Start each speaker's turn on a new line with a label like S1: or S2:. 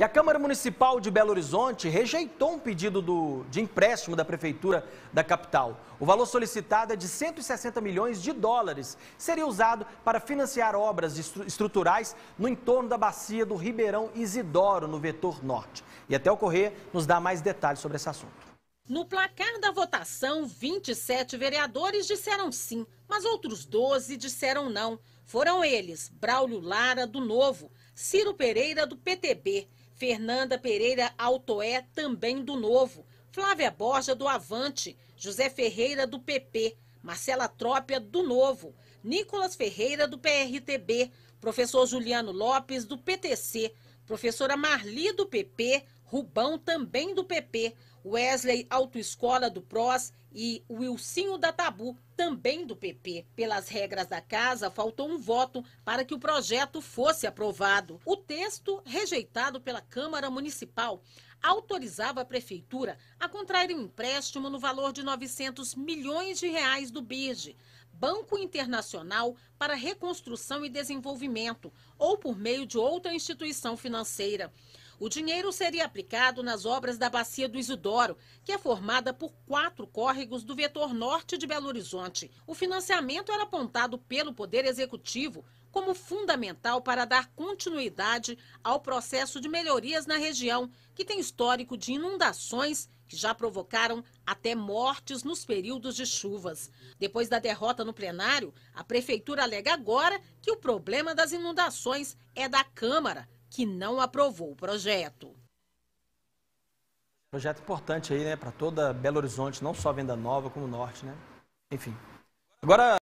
S1: E a Câmara Municipal de Belo Horizonte rejeitou um pedido do, de empréstimo da Prefeitura da capital. O valor solicitado é de 160 milhões de dólares. Seria usado para financiar obras estruturais no entorno da bacia do Ribeirão Isidoro, no vetor norte. E até o nos dá mais detalhes sobre esse assunto.
S2: No placar da votação, 27 vereadores disseram sim, mas outros 12 disseram não. Foram eles Braulio Lara, do Novo, Ciro Pereira, do PTB, Fernanda Pereira Altoé, também do Novo, Flávia Borja, do Avante, José Ferreira, do PP, Marcela Trópia, do Novo, Nicolas Ferreira, do PRTB, professor Juliano Lopes, do PTC, professora Marli, do PP, Rubão, também do PP, Wesley Autoescola do PROS e Wilcinho da Tabu, também do PP. Pelas regras da casa, faltou um voto para que o projeto fosse aprovado. O texto, rejeitado pela Câmara Municipal, autorizava a prefeitura a contrair um empréstimo no valor de 900 milhões de reais do BIRD, Banco Internacional para Reconstrução e Desenvolvimento, ou por meio de outra instituição financeira. O dinheiro seria aplicado nas obras da Bacia do Isidoro, que é formada por quatro córregos do vetor norte de Belo Horizonte. O financiamento era apontado pelo Poder Executivo como fundamental para dar continuidade ao processo de melhorias na região, que tem histórico de inundações que já provocaram até mortes nos períodos de chuvas. Depois da derrota no plenário, a prefeitura alega agora que o problema das inundações é da Câmara que não aprovou o projeto.
S1: Projeto importante aí, né, para toda Belo Horizonte, não só Venda Nova, como Norte, né? Enfim. Agora.